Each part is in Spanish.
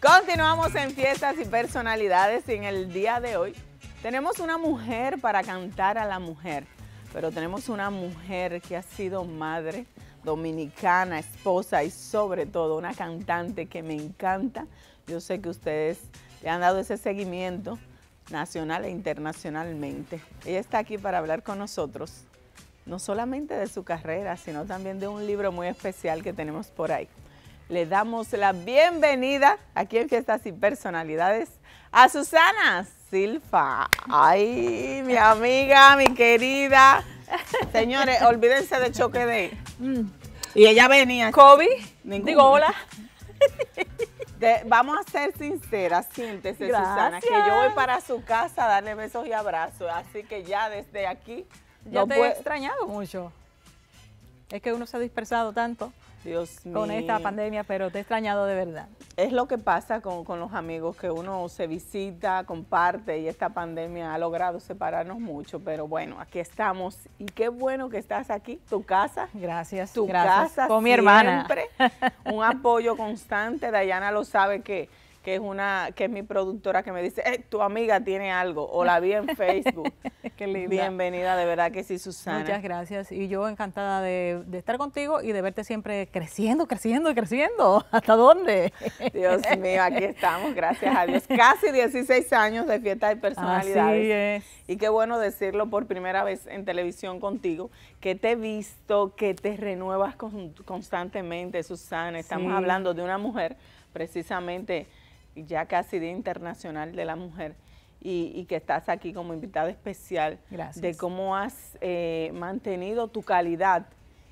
Continuamos en fiestas y personalidades y en el día de hoy tenemos una mujer para cantar a la mujer, pero tenemos una mujer que ha sido madre dominicana, esposa y sobre todo una cantante que me encanta. Yo sé que ustedes le han dado ese seguimiento nacional e internacionalmente. Ella está aquí para hablar con nosotros no solamente de su carrera, sino también de un libro muy especial que tenemos por ahí. Le damos la bienvenida aquí en Fiestas sin Personalidades a Susana Silfa. Ay, mi amiga, mi querida. Señores, olvídense de choque de... Y ella venía. Kobe, digo hola. vamos a ser sinceras, siéntese Susana, que yo voy para su casa a darle besos y abrazos, así que ya desde aquí ya te he extrañado mucho. Es que uno se ha dispersado tanto con esta pandemia, pero te he extrañado de verdad. Es lo que pasa con, los amigos, que uno se visita, comparte y esta pandemia ha logrado separarnos mucho, pero bueno, aquí estamos y qué bueno que estás aquí, tu casa. Gracias, tu casa. Con mi hermana. un apoyo constante, Dayana lo sabe que que es una que es mi productora que me dice, eh, tu amiga tiene algo, o la vi en Facebook. Qué linda. Bienvenida, de verdad que sí, Susana. Muchas gracias. Y yo encantada de, estar contigo y de verte siempre creciendo, creciendo y creciendo. ¿Hasta dónde? Dios mío, aquí estamos, gracias a Dios. Casi 16 años de fiesta de personalidades. Y qué bueno decirlo por primera vez en televisión contigo, que te he visto, que te renuevas constantemente, Susana. Estamos hablando de una mujer precisamente ya casi de Internacional de la Mujer, y, que estás aquí como invitada especial, de cómo has eh, mantenido tu calidad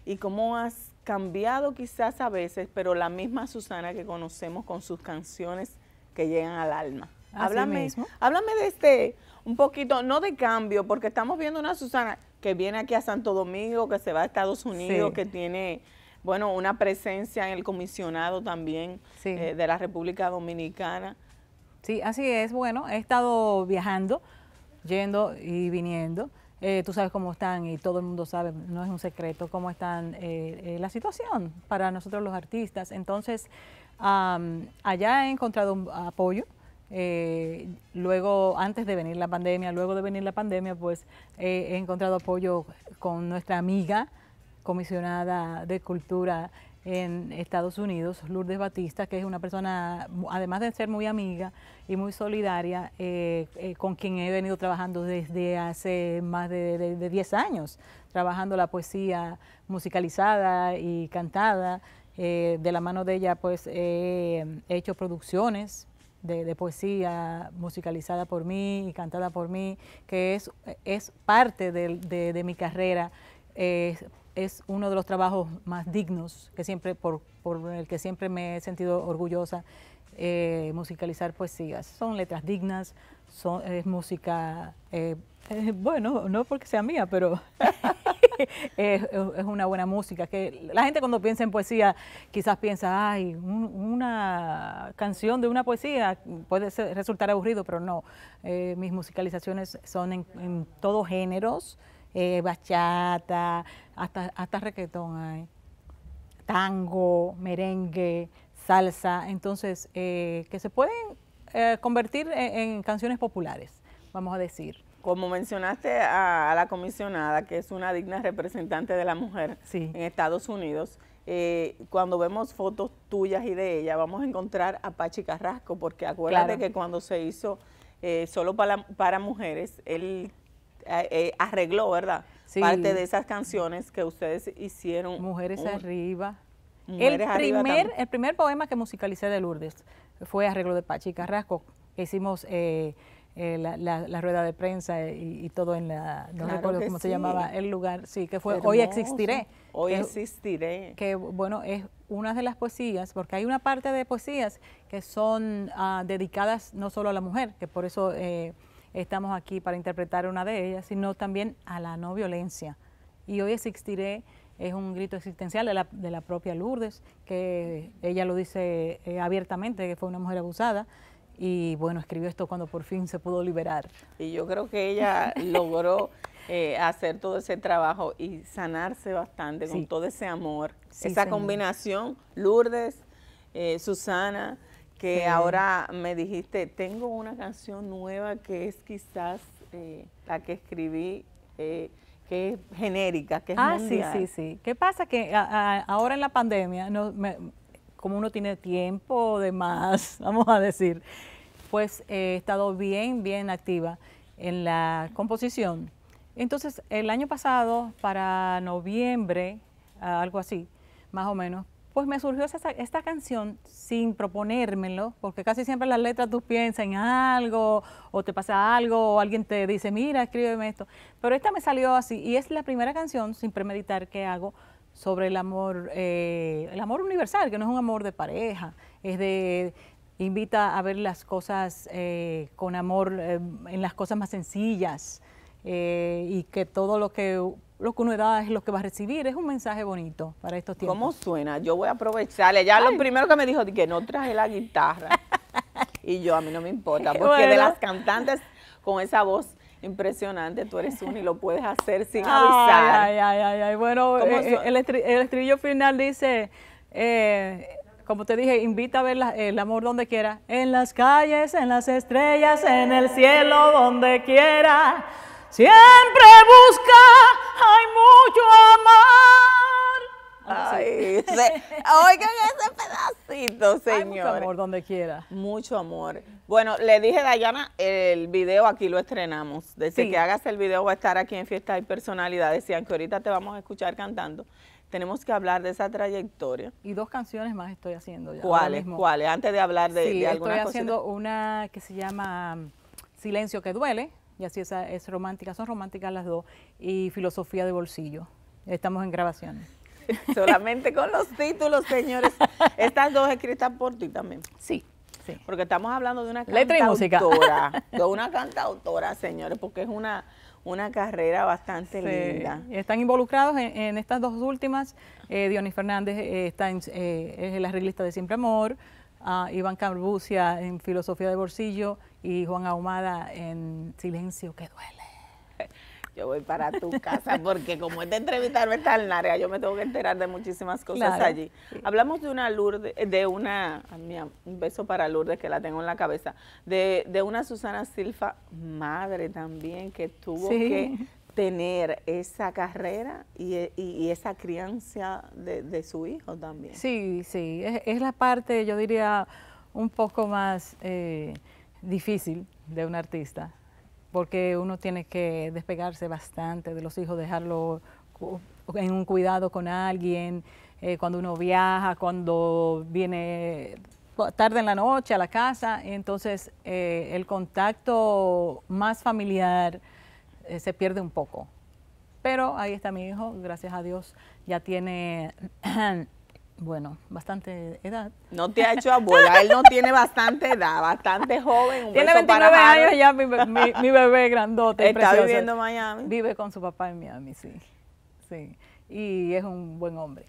y cómo has cambiado quizás a veces, pero la misma Susana que conocemos con sus canciones que llegan al alma. háblame, háblame de este, un poquito, no de cambio, porque estamos viendo una Susana que viene aquí a Santo Domingo, que se va a Estados Unidos, que tiene bueno, una presencia en el comisionado también eh, de la República Dominicana. Sí, así es. Bueno, he estado viajando, yendo y viniendo. Eh, tú sabes cómo están y todo el mundo sabe, no es un secreto, cómo están eh, la situación para nosotros los artistas. Entonces, allá he encontrado apoyo, luego, antes de venir la pandemia, luego de venir la pandemia, pues he encontrado apoyo con nuestra amiga comisionada de Cultura en Estados Unidos, Lourdes Batista, que es una persona, además de ser muy amiga y muy solidaria, eh, eh, con quien he venido trabajando desde hace más de 10 años, trabajando la poesía musicalizada y cantada. Eh, de la mano de ella, pues he hecho producciones de, poesía musicalizada por mí y cantada por mí, que es, es parte de, mi carrera es uno de los trabajos más dignos que siempre, por, el que siempre me he sentido orgullosa, eh, musicalizar poesías. Son letras dignas, es música, eh, eh, bueno, no porque sea mía, pero es, una buena música. Que la gente cuando piensa en poesía quizás piensa, ay, una canción de una poesía puede resultar aburrido, pero no. mis musicalizaciones son en, en todos géneros eh, bachata, hasta, hasta hay, tango, merengue, salsa, entonces, eh, que se pueden eh, convertir e, en, canciones populares, vamos a decir. Como mencionaste a, la comisionada, que es una digna representante de la mujer en Estados Unidos, cuando vemos fotos tuyas y de ella, vamos a encontrar a Pachi Carrasco, porque acuérdate que cuando se hizo solo para, para mujeres, él eh, eh, arregló, ¿verdad? Parte de esas canciones que ustedes hicieron. Mujeres arriba. el, primer, el primer poema que musicalicé de Lourdes fue Arreglo de Pachi Carrasco. Hicimos eh, eh, la, rueda de prensa y, todo en la, no recuerdo cómo se llamaba el lugar, sí, que fue Hoy Existiré. Hoy Existiré. Que bueno, es una de las poesías, porque hay una parte de poesías que son ah, dedicadas no solo a la mujer, que por eso... Eh, estamos aquí para interpretar una de ellas, sino también a la no violencia. Y hoy existiré es un grito existencial de la, de la propia Lourdes, que ella lo dice eh, abiertamente, que fue una mujer abusada, y bueno, escribió esto cuando por fin se pudo liberar. Y yo creo que ella logró eh, hacer todo ese trabajo y sanarse bastante con todo ese amor, esa combinación, Lourdes, eh, Susana, que ahora me dijiste, tengo una canción nueva que es quizás eh, la que escribí, eh, que es genérica, que es ah, sí, sí, sí. ¿Qué pasa? Que ahora en la pandemia, no, como uno tiene tiempo de más, vamos a decir, pues eh, he estado bien, bien activa en la composición. Entonces, el año pasado, para noviembre, algo así, más o menos, pues me surgió esta, esta canción sin proponérmelo, porque casi siempre las letras tú piensas en algo, o te pasa algo, o alguien te dice, mira, escríbeme esto. Pero esta me salió así, y es la primera canción, sin premeditar, que hago sobre el amor, eh, el amor universal, que no es un amor de pareja, es de invita a ver las cosas eh, con amor, eh, en las cosas más sencillas, y que todo lo que lo que uno da es lo que va a recibir. Es un mensaje bonito para estos tiempos. ¿Cómo suena? Yo voy a aprovecharle. Ya lo primero que me dijo, que no traje la guitarra. y yo, a mí no me importa, porque de las cantantes con esa voz impresionante, tú eres uno y lo puedes hacer sin avisar. Ay, ay, ay, ay. Bueno, eh, eh, el, estribillo final dice, eh, como te dije, invita a ver el amor donde quiera. En las calles, en las estrellas, en el cielo, donde quiera. Siempre busca, hay mucho amor Ay, ah, se, oigan ese pedacito, señor. mucho amor donde quiera. Mucho amor. Bueno, le dije, Dayana, el video aquí lo estrenamos. Decir que hagas el video va a estar aquí en Fiesta y Personalidades. Y aunque ahorita te vamos a escuchar cantando, tenemos que hablar de esa trayectoria. Y dos canciones más estoy haciendo ya. ¿Cuáles? ¿Cuáles? Antes de hablar de, de alguna estoy haciendo una que se llama Silencio que duele y así es, es romántica, son románticas las dos, y filosofía de bolsillo. Estamos en grabaciones. Solamente con los títulos, señores. Estas dos escritas por ti también. Sí. sí. Porque estamos hablando de una cantautora. De una cantautora, señores, porque es una, una carrera bastante linda. Están involucrados en, estas dos últimas. Eh, Dionis Fernández eh, está eh, es el arreglista de Siempre Amor. Iván carbucia en Filosofía de Bolsillo y Juan Ahumada en Silencio que duele. Yo voy para tu casa porque como esta entrevista no está área yo me tengo que enterar de muchísimas cosas allí. Hablamos de una Lourdes, de una, un beso para Lourdes que la tengo en la cabeza, de, de una Susana Silfa, madre también, que tuvo que tener esa carrera y, esa crianza de, su hijo también. Sí, sí, es, la parte, yo diría, un poco más eh, difícil de un artista, porque uno tiene que despegarse bastante de los hijos, dejarlo en un cuidado con alguien, eh, cuando uno viaja, cuando viene tarde en la noche a la casa, entonces eh, el contacto más familiar, eh, se pierde un poco. Pero ahí está mi hijo, gracias a Dios, ya tiene, bueno, bastante edad. No te ha hecho abuela, él no tiene bastante edad, bastante joven. tiene 29 años ya mi, bebé grandote. Está viviendo en Miami. Vive con su papá en Miami, sí. sí. Y es un buen hombre.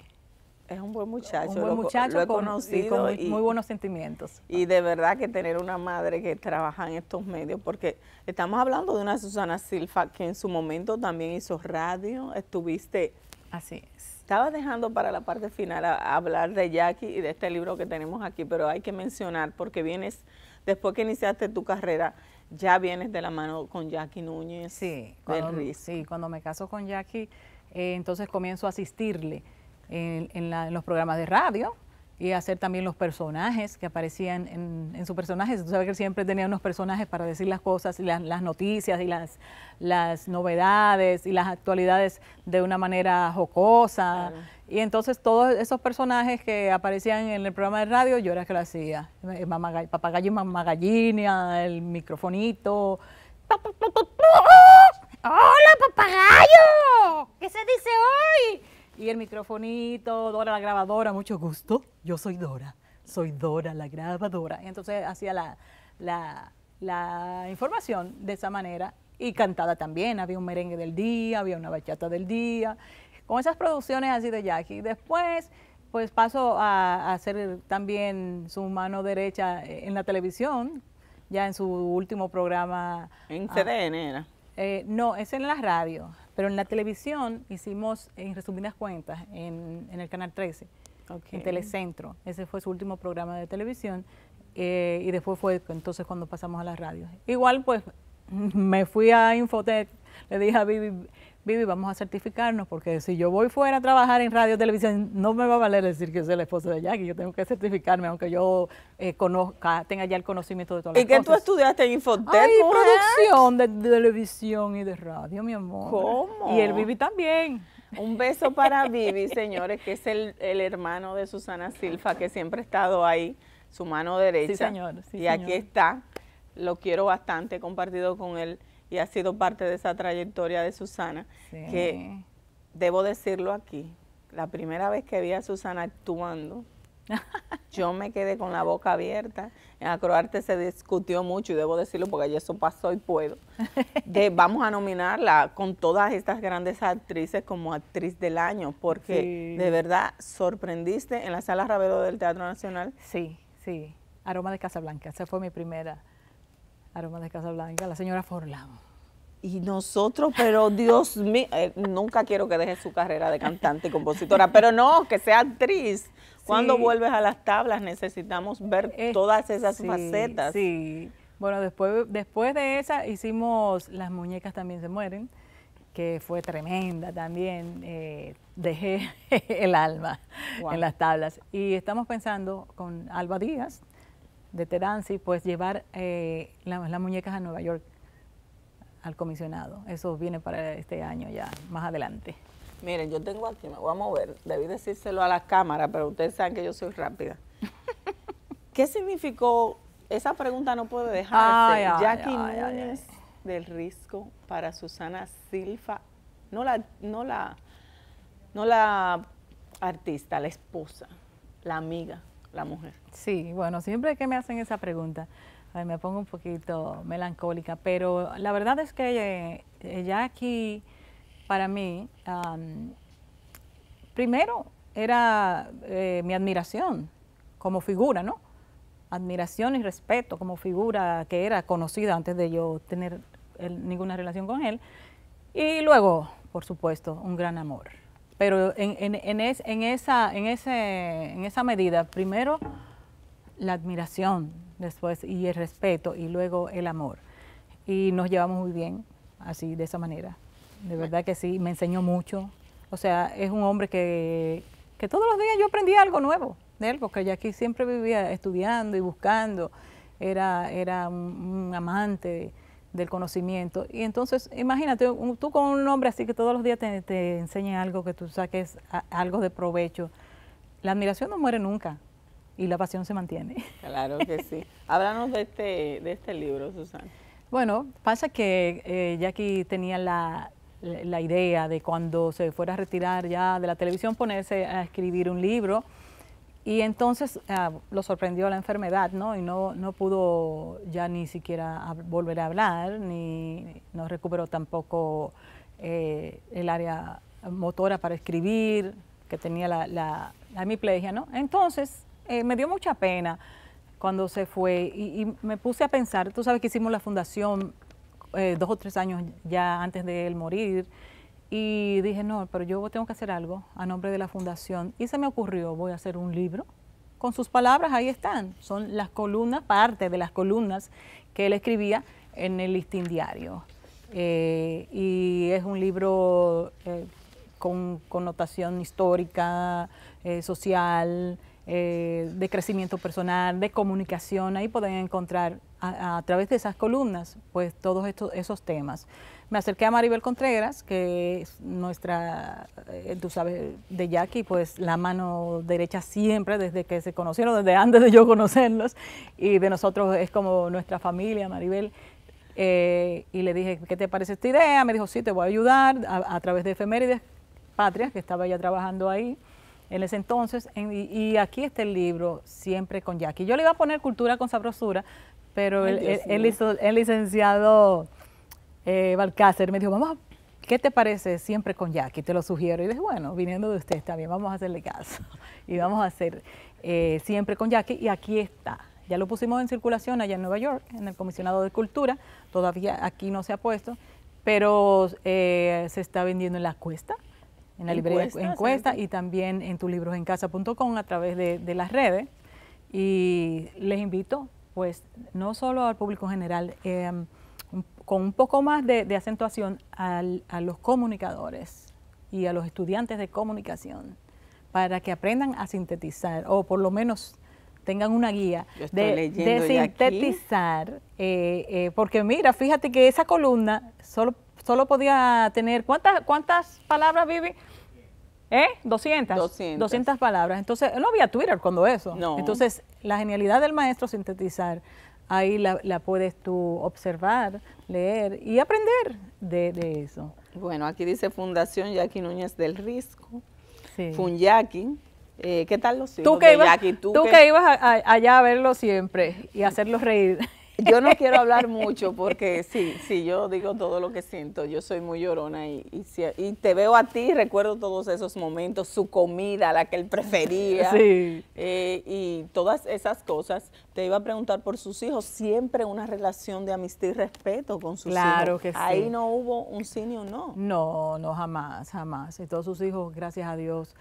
Es un buen muchacho. Un buen muchacho lo, con, muy, buenos sentimientos. Y de verdad que tener una madre que trabaja en estos medios, porque estamos hablando de una Susana Silfa que en su momento también hizo radio, estuviste... Así es. Estaba dejando para la parte final hablar de Jackie y de este libro que tenemos aquí, pero hay que mencionar porque vienes, después que iniciaste tu carrera, ya vienes de la mano con Jackie Núñez. Sí, cuando, sí, cuando me caso con Jackie, eh, entonces comienzo a asistirle en, los programas de radio y hacer también los personajes que aparecían en, su sus personajes. Tú sabes que él siempre tenía unos personajes para decir las cosas, y las, noticias y las, novedades y las actualidades de una manera jocosa. Y entonces todos esos personajes que aparecían en el programa de radio, yo era que lo hacía. Eh, mamá, papagayo y mamá gallina, el microfonito. ¡Hola, papagayo! ¿Qué se dice hoy? y el microfonito, Dora la grabadora, mucho gusto. Yo soy Dora, soy Dora la grabadora. entonces hacía la, la, información de esa manera y cantada también. Había un merengue del día, había una bachata del día, con esas producciones así de Jackie. Después, pues pasó a, ser hacer también su mano derecha eh, en la televisión, ya en su último programa. En CDN era. Eh, no, es en la radio, pero en la televisión hicimos, en resumidas cuentas, en, el Canal 13, en Telecentro. Ese fue su último programa de televisión eh, y después fue entonces cuando pasamos a las radios. Igual pues me fui a Infotec, le dije a Vivi, Vivi, vamos a certificarnos, porque si yo voy fuera a trabajar en radio televisión, no me va a valer decir que soy la esposa de Jackie, yo tengo que certificarme, aunque yo eh, conozca, tenga ya el conocimiento de todas las cosas. ¿Y que tú estudiaste en Infotec, Ay, producción de, televisión y de radio, mi amor. ¿Cómo? Y el Vivi también. Un beso para Vivi, señores, que es el, hermano de Susana Silfa, que siempre ha estado ahí, su mano derecha. Sí, señor. y aquí está, lo quiero bastante, compartido con él y ha sido parte de esa trayectoria de Susana, que debo decirlo aquí, la primera vez que vi a Susana actuando, yo me quedé con la boca abierta. En Acroarte se discutió mucho, y debo decirlo porque eso pasó y puedo, vamos a nominarla con todas estas grandes actrices como actriz del año, porque de verdad sorprendiste en la sala Ravelo del Teatro Nacional. Sí, sí, Aroma de Casablanca, esa fue mi primera. Aroma de casa blanca, la señora Forlán. Y nosotros, pero Dios mío, eh, nunca quiero que deje su carrera de cantante y compositora, pero no, que sea actriz. Cuando vuelves a las tablas necesitamos ver eh, todas esas facetas. Sí, bueno, después, después de esa hicimos Las muñecas también se mueren, que fue tremenda también. Eh, dejé el alma en las tablas. Y estamos pensando con Alba Díaz, de Teranzi, pues llevar eh, las muñecas a Nueva York al comisionado. Eso viene para este año ya, más adelante. Miren, yo tengo aquí, me voy a mover, debí decírselo a la cámara, pero ustedes saben que yo soy rápida. ¿Qué significó? Esa pregunta no puede dejarse. Jackie del Risco para Susana Silva, no la, no la, no la artista, la esposa, la amiga la mujer. Sí, bueno, siempre que me hacen esa pregunta, me pongo un poquito melancólica, pero la verdad es que ella eh, aquí, para mí, primero era eh, mi admiración como figura, ¿no? Admiración y respeto como figura que era conocida antes de yo tener ninguna relación con él. Y luego, por supuesto, un gran amor. Pero en, esa, en, esa medida, primero la admiración, después y el respeto y luego el amor. Y nos llevamos muy bien, así, de esa manera. De verdad que sí, me enseñó mucho. O sea, es un hombre que, que todos los días yo aprendí algo nuevo de él, porque ya aquí siempre vivía estudiando y buscando. Era, era un amante del conocimiento. Y entonces, imagínate, tú con un hombre así que todos los días te, enseña enseñe algo, que tú saques algo de provecho. La admiración no muere nunca y la pasión se mantiene. Claro que sí. Háblanos de este, de este libro, Susana. Bueno, pasa que eh, Jackie tenía la idea de cuando se fuera a retirar ya de la televisión ponerse a escribir un libro y entonces ah, lo sorprendió la enfermedad, ¿no? Y no, no pudo ya ni siquiera volver a hablar, ni no recuperó tampoco eh, el área motora para escribir, que tenía la, la, hemiplegia, ¿no? Entonces eh, me dio mucha pena cuando se fue y, me puse a pensar, tú sabes que hicimos la fundación eh, dos o tres años ya antes de él morir, y dije, no, pero yo tengo que hacer algo a nombre de la fundación. Y se me ocurrió, voy a hacer un libro. Con sus palabras, ahí están. Son las columnas, parte de las columnas que él escribía en el listín diario. Eh, y es un libro eh, con connotación histórica, eh, social, de crecimiento personal, de comunicación. Ahí pueden encontrar a, a través de esas columnas pues todos estos, esos temas me acerqué a Maribel Contreras, que es nuestra, eh, tú sabes, de Jackie, pues la mano derecha siempre, desde que se conocieron, desde antes de yo conocerlos, y de nosotros es como nuestra familia, Maribel. Eh, y le dije, ¿qué te parece esta idea? Me dijo, sí, te voy a ayudar a, través de Efemérides Patrias, que estaba ya trabajando ahí en ese entonces, y, aquí está el libro, siempre con Jackie. Yo le iba a poner Cultura con Sabrosura, pero él, el licenciado eh, Balcácer, me dijo, vamos, ¿qué te parece siempre con Jackie? Te lo sugiero. Y dije, bueno, viniendo de usted también, vamos a hacerle caso. Y vamos a hacer eh, siempre con Jackie. Y aquí está. Ya lo pusimos en circulación allá en Nueva York, en el Comisionado de Cultura. Todavía aquí no se ha puesto, pero eh, se está vendiendo en la cuesta, en la librería encuesta, cuesta y también en tulibrosencasa.com a través de, las redes. Y les invito, pues, no solo al público general, em, con un poco más de, acentuación a los comunicadores y a los estudiantes de comunicación para que aprendan a sintetizar o por lo menos tengan una guía de, sintetizar. Eh, eh, porque mira, fíjate que esa columna solo, solo podía tener, ¿cuántas, cuántas palabras, Vivi? ¿Eh? 200, 200. palabras. Entonces, no había Twitter cuando eso. Entonces, la genialidad del maestro sintetizar ahí la, puedes tú observar, leer y aprender de, de, eso. Bueno, aquí dice Fundación Jackie Núñez del Risco, sí. Funyaki, eh, ¿Qué tal los hijos tú que ibas, Tú, que... ibas allá a verlo siempre y hacerlos reír. Yo no quiero hablar mucho porque sí, sí, yo digo todo lo que siento. Yo soy muy llorona y, y, te veo a ti, recuerdo todos esos momentos, su comida, la que él prefería eh, y todas esas cosas. Te iba a preguntar por sus hijos, siempre una relación de amistad y respeto con sus hijos. Claro que sí. Ahí no hubo un sí no. No, no, jamás, jamás. Y todos sus hijos, gracias a Dios,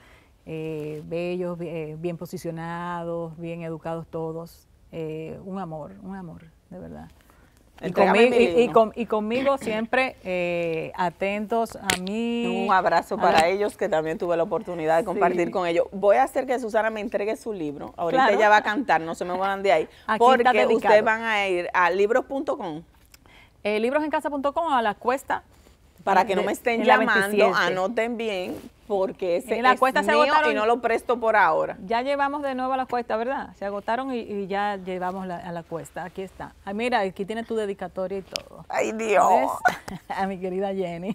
eh, bellos, eh, bien posicionados, bien educados todos. un amor, un amor de verdad. Y, conmigo, siempre eh, atentos a mí. Un abrazo para ellos, que también tuve la oportunidad de compartir con ellos. Voy a hacer que Susana me entregue su libro. Ahorita ella va a cantar, no se me van de ahí. porque ustedes van a ir a libros.com. Eh, librosencasa.com a la cuesta para que no me estén llamando, anoten bien, porque ese la cuesta mío se y no lo presto por ahora. Ya llevamos de nuevo a la cuesta, ¿verdad? Se agotaron y, ya llevamos a la cuesta. Aquí está. Ay, mira, aquí tiene tu dedicatoria y todo. ¡Ay, Dios! A mi querida Jenny.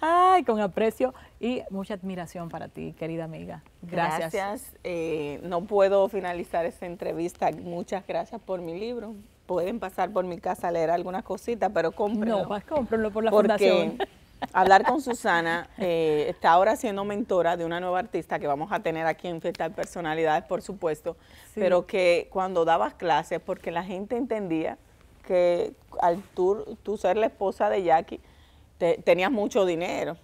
Ay, con aprecio y mucha admiración para ti, querida amiga. Gracias. Gracias. Eh, no puedo finalizar esta entrevista. Muchas gracias por mi libro pueden pasar por mi casa a leer algunas cositas, pero cómprenlo. No, pues, cómprenlo por la porque Hablar con Susana, eh, está ahora siendo mentora de una nueva artista que vamos a tener aquí en Fiesta de Personalidades, por supuesto, pero que cuando dabas clases, porque la gente entendía que al tú, tú ser la esposa de Jackie, tenías mucho dinero.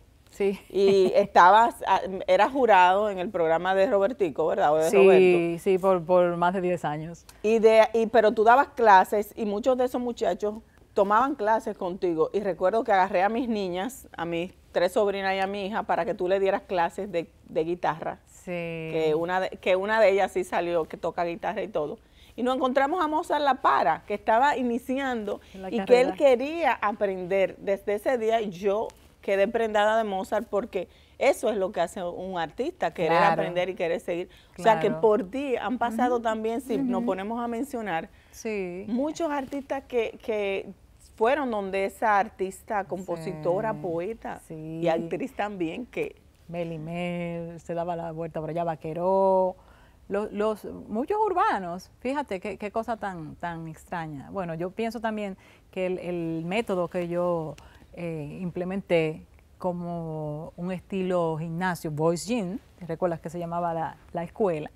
Y estabas, ah, era jurado en el programa de Robertico, ¿verdad? sí, sí, por, más de 10 años. Y y, pero tú dabas clases y muchos de esos muchachos tomaban clases contigo. Y recuerdo que agarré a mis niñas, a mis tres sobrinas y a mi hija, para que tú le dieras clases de, de guitarra. Sí. Que una, de, que una de ellas sí salió, que toca guitarra y todo y nos encontramos a Mozart La Para, que estaba iniciando y que él quería aprender. Desde ese día yo quedé prendada de Mozart porque eso es lo que hace un artista, querer aprender y querer seguir. O sea que por ti han pasado también, si nos ponemos a mencionar, muchos artistas que, fueron donde esa artista, compositora, poeta y actriz también que... Melimel, se daba la vuelta por allá, Vaqueró, los, muchos urbanos, fíjate qué, cosa tan, tan extraña. Bueno, yo pienso también que el método que yo eh, implementé como un estilo gimnasio, Boys Gym, ¿te recuerdas que se llamaba la, escuela,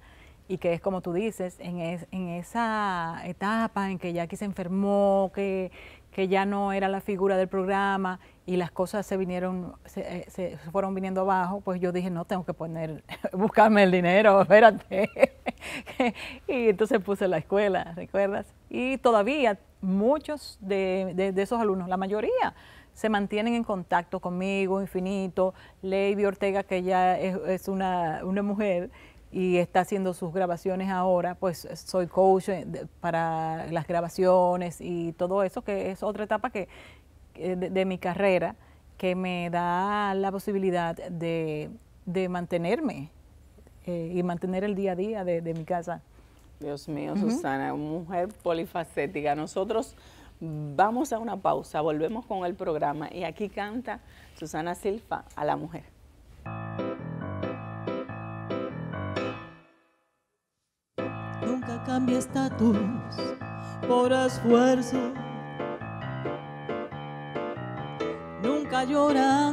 y que es como tú dices, en, es, en esa etapa en que Jackie se enfermó, que, que ya no era la figura del programa y las cosas se vinieron, se, eh, fueron viniendo abajo, pues yo dije, no, tengo que poner, buscarme el dinero, espérate. y entonces puse la escuela, ¿recuerdas? Y todavía muchos de esos alumnos, la mayoría, se mantienen en contacto conmigo, infinito. Lady Ortega, que ya es, una, una, mujer y está haciendo sus grabaciones ahora, pues soy coach eh, para las grabaciones y todo eso, que es otra etapa que de, mi carrera que me da la posibilidad de, de mantenerme eh, y mantener el día a día de, mi casa. Dios mío, Susana, mujer polifacética. Nosotros Vamos a una pausa, volvemos con el programa y aquí canta Susana Silva, a la mujer. Nunca cambia estatus por esfuerzo. Nunca llora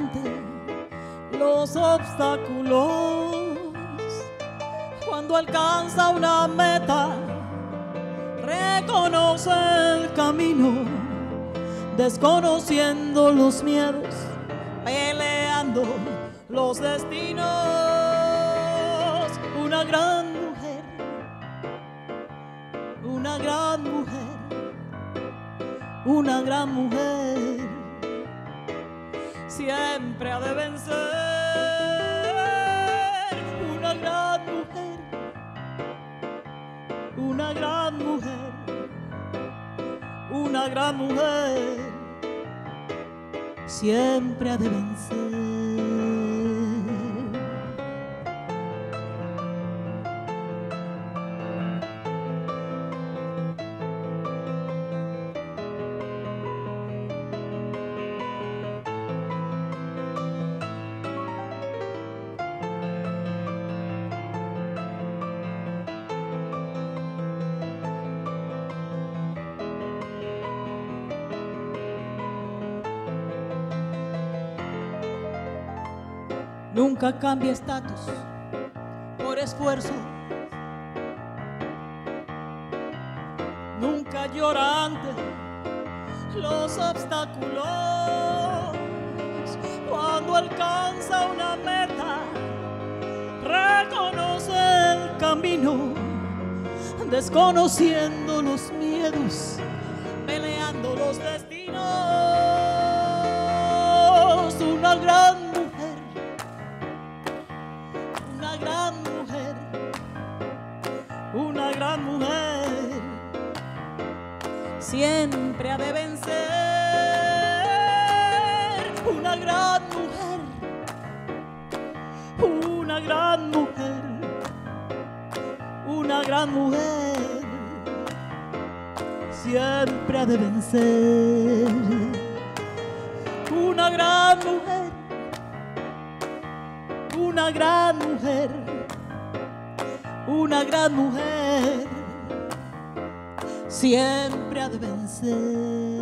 los obstáculos. Cuando alcanza una meta, conoce el camino, desconociendo los miedos, peleando los destinos. Una gran mujer, una gran mujer, una gran mujer, siempre ha de vencer. una gran mujer siempre ha de vencer. cambia estatus por esfuerzo. Nunca llora los obstáculos cuando alcanza una meta. Reconoce el camino, desconociendo los miedos, peleando los destinos. Una gran siempre ha de vencer. Una gran mujer, una gran mujer, una gran mujer, siempre ha de vencer. Una gran mujer, una gran mujer, una gran mujer siempre. para vencer.